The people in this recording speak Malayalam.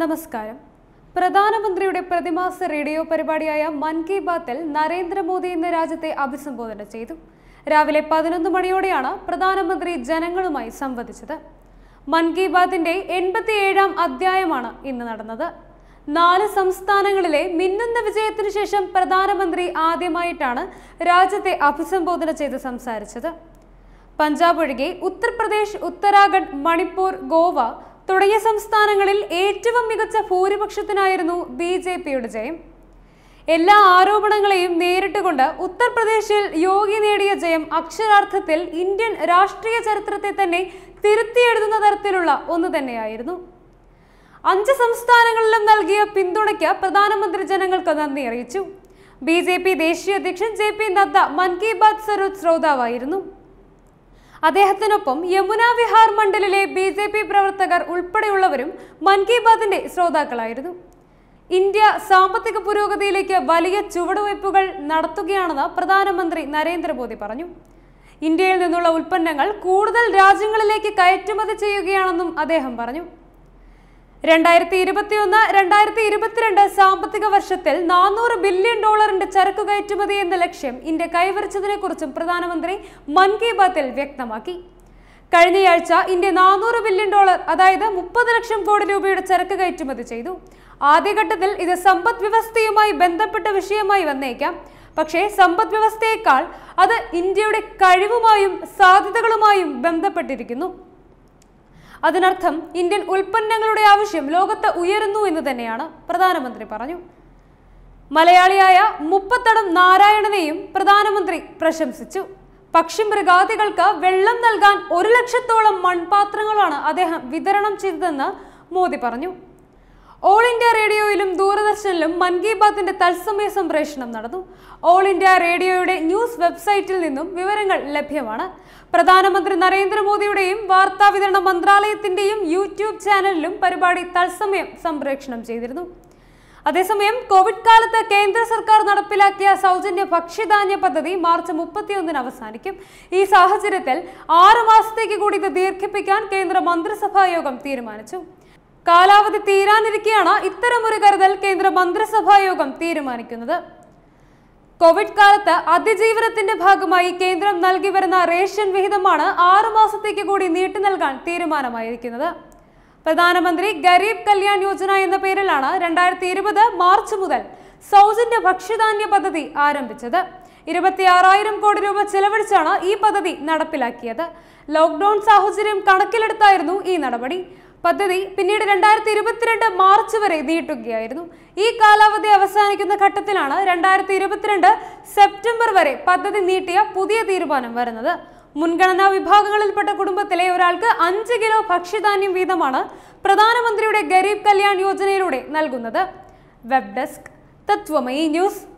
നമസ്കാരം പ്രധാനമന്ത്രിയുടെ പ്രതിമാസ റേഡിയോ പരിപാടിയായ മൻ കി ബാത്തിൽ നരേന്ദ്രമോദി ഇന്ന് രാജ്യത്തെ അഭിസംബോധന ചെയ്തു രാവിലെ പതിനൊന്ന് മണിയോടെയാണ് പ്രധാനമന്ത്രി ജനങ്ങളുമായി സംവദിച്ചത് മൻ കി ബാത്തിന്റെ എൺപത്തിയേഴാം അധ്യായമാണ് ഇന്ന് നടന്നത് നാല് സംസ്ഥാനങ്ങളിലെ മിന്നുന്ന വിജയത്തിനു ശേഷം പ്രധാനമന്ത്രി ആദ്യമായിട്ടാണ് രാജ്യത്തെ അഭിസംബോധന ചെയ്ത് സംസാരിച്ചത് പഞ്ചാബ് ഒഴികെ ഉത്തർപ്രദേശ് ഉത്തരാഖണ്ഡ് മണിപ്പൂർ ഗോവ തുടങ്ങിയ സംസ്ഥാനങ്ങളിൽ ഏറ്റവും മികച്ച ഭൂരിപക്ഷത്തിനായിരുന്നു ബി ജെ പിയുടെ ജയം എല്ലാ ആരോപണങ്ങളെയും നേരിട്ടുകൊണ്ട് ഉത്തർപ്രദേശിൽ യോഗി നേടിയ ജയം അക്ഷരാർത്ഥത്തിൽ ഇന്ത്യൻ രാഷ്ട്രീയ ചരിത്രത്തെ തന്നെ തിരുത്തിയെഴുതുന്ന തരത്തിലുള്ള ഒന്ന് തന്നെയായിരുന്നു അഞ്ച് സംസ്ഥാനങ്ങളിലും നൽകിയ പിന്തുണയ്ക്ക് പ്രധാനമന്ത്രി ജനങ്ങൾക്ക് നന്ദി അറിയിച്ചു ബി ജെ പി ദേശീയ അധ്യക്ഷൻ ജെ പി നദ്ദ മൻ കി ബാത് സരോജ് ശ്രോതാവായിരുന്നു അദ്ദേഹത്തിനൊപ്പം യമുന വിഹാർ മണ്ഡലിലെ ബി ജെ പി പ്രവർത്തകർ ഉൾപ്പെടെയുള്ളവരും മൻ കി ബാത്തിന്റെ ശ്രോതാക്കളായിരുന്നു ഇന്ത്യ സാമ്പത്തിക പുരോഗതിയിലേക്ക് വലിയ ചുവടുവയ്പ്പുകൾ നടത്തുകയാണെന്ന് പ്രധാനമന്ത്രി നരേന്ദ്രമോദി പറഞ്ഞു ഇന്ത്യയിൽ നിന്നുള്ള ഉൽപ്പന്നങ്ങൾ കൂടുതൽ രാജ്യങ്ങളിലേക്ക് കയറ്റുമതി ചെയ്യുകയാണെന്നും അദ്ദേഹം പറഞ്ഞു രണ്ടായിരത്തി ഇരുപത്തിയൊന്ന് രണ്ടായിരത്തി ഇരുപത്തിരണ്ട് സാമ്പത്തിക വർഷത്തിൽ നാനൂറ് ബില്യൺ ഡോളറിന്റെ ചരക്ക് കയറ്റുമതി എന്ന ലക്ഷ്യം ഇന്ത്യ കുറിച്ചും പ്രധാനമന്ത്രി മൻ കി ബാത്തിൽ വ്യക്തമാക്കി കഴിഞ്ഞയാഴ്ച ഇന്ത്യ നാനൂറ് ബില്യൺ ഡോളർ അതായത് മുപ്പത് ലക്ഷം കോടി രൂപയുടെ ചരക്ക് കയറ്റുമതി ചെയ്തു ആദ്യഘട്ടത്തിൽ ഇത് സമ്പദ് വ്യവസ്ഥയുമായി ബന്ധപ്പെട്ട വിഷയമായി വന്നേക്കാം പക്ഷേ സമ്പദ് വ്യവസ്ഥയേക്കാൾ അത് ഇന്ത്യയുടെ കഴിവുമായും സാധ്യതകളുമായും ബന്ധപ്പെട്ടിരിക്കുന്നു അതിനർത്ഥം ഇന്ത്യൻ ഉൽപ്പന്നങ്ങളുടെ ആവശ്യം ലോകത്ത് ഉയരുന്നു എന്ന് തന്നെയാണ് പ്രധാനമന്ത്രി പറഞ്ഞു മലയാളിയായ മുപ്പത്തടം നാരായണനെയും പ്രധാനമന്ത്രി പ്രശംസിച്ചു പക്ഷിമൃഗാദികൾക്ക് വെള്ളം നൽകാൻ ഒരു ലക്ഷത്തോളം മൺപാത്രങ്ങളാണ് അദ്ദേഹം വിതരണം ചെയ്തതെന്ന് മോദി പറഞ്ഞു ഓൾ ഇന്ത്യ ടെലിവിഷനിലും മൻ കി ബാത്തിന്റെ തത്സമയ സംപ്രേഷണം നടന്നു ഓൾ ഇന്ത്യ റേഡിയോയുടെ ന്യൂസ് വെബ്സൈറ്റിൽ നിന്നും വിവരങ്ങൾ ലഭ്യമാണ് പ്രധാനമന്ത്രി നരേന്ദ്രമോദിയുടെയും വാർത്താവിതരണ മന്ത്രാലയത്തിന്റെയും യൂട്യൂബ് ചാനലിലും പരിപാടി തത്സമയം സംപ്രേഷണം ചെയ്തിരുന്നു അതേസമയം കോവിഡ് കാലത്ത് കേന്ദ്ര സർക്കാർ നടപ്പിലാക്കിയ സൗജന്യ ഭക്ഷ്യധാന്യ പദ്ധതി മാർച്ച് മുപ്പത്തിയൊന്നിന് അവസാനിക്കും ഈ സാഹചര്യത്തിൽ ആറ് മാസത്തേക്ക് കൂടി ഇത് ദീർഘിപ്പിക്കാൻ കേന്ദ്ര മന്ത്രിസഭാ യോഗം തീരുമാനിച്ചു കാലാവധി തീരാനിരിക്കെയാണ് ഇത്തരമൊരു കരുതൽ കേന്ദ്ര മന്ത്രിസഭാ യോഗം തീരുമാനിക്കുന്നത് കോവിഡ് കാലത്ത് അതിജീവനത്തിന്റെ ഭാഗമായി കേന്ദ്രം നൽകി വരുന്ന റേഷൻ വിഹിതമാണ് ആറു മാസത്തേക്ക് കൂടി നീട്ടി നൽകാൻ തീരുമാനമായിരിക്കുന്നത് പ്രധാനമന്ത്രി ഗരീബ് കല്യാൺ യോജന എന്ന പേരിലാണ് രണ്ടായിരത്തി ഇരുപത് മാർച്ച് മുതൽ സൗജന്യ ഭക്ഷ്യധാന്യ പദ്ധതി ആരംഭിച്ചത് ഇരുപത്തിയാറായിരം കോടി രൂപ ചെലവഴിച്ചാണ് ഈ പദ്ധതി നടപ്പിലാക്കിയത് ലോക്ക്ഡൌൺ സാഹചര്യം കണക്കിലെടുത്തായിരുന്നു ഈ നടപടി പദ്ധതി പിന്നീട് രണ്ടായിരത്തി ഇരുപത്തിരണ്ട് മാർച്ച് വരെ നീട്ടുകയായിരുന്നു ഈ കാലാവധി അവസാനിക്കുന്ന ഘട്ടത്തിലാണ് രണ്ടായിരത്തി ഇരുപത്തിരണ്ട് സെപ്റ്റംബർ വരെ പദ്ധതി നീട്ടിയ പുതിയ തീരുമാനം വരുന്നത് മുൻഗണനാ വിഭാഗങ്ങളിൽപ്പെട്ട കുടുംബത്തിലെ ഒരാൾക്ക് അഞ്ച് കിലോ ഭക്ഷ്യധാന്യം വീതമാണ് പ്രധാനമന്ത്രിയുടെ ഗരീബ് കല്യാൺ യോജനയിലൂടെ നൽകുന്നത് വെബ് ഡെസ്ക് തത്വമയി ന്യൂസ്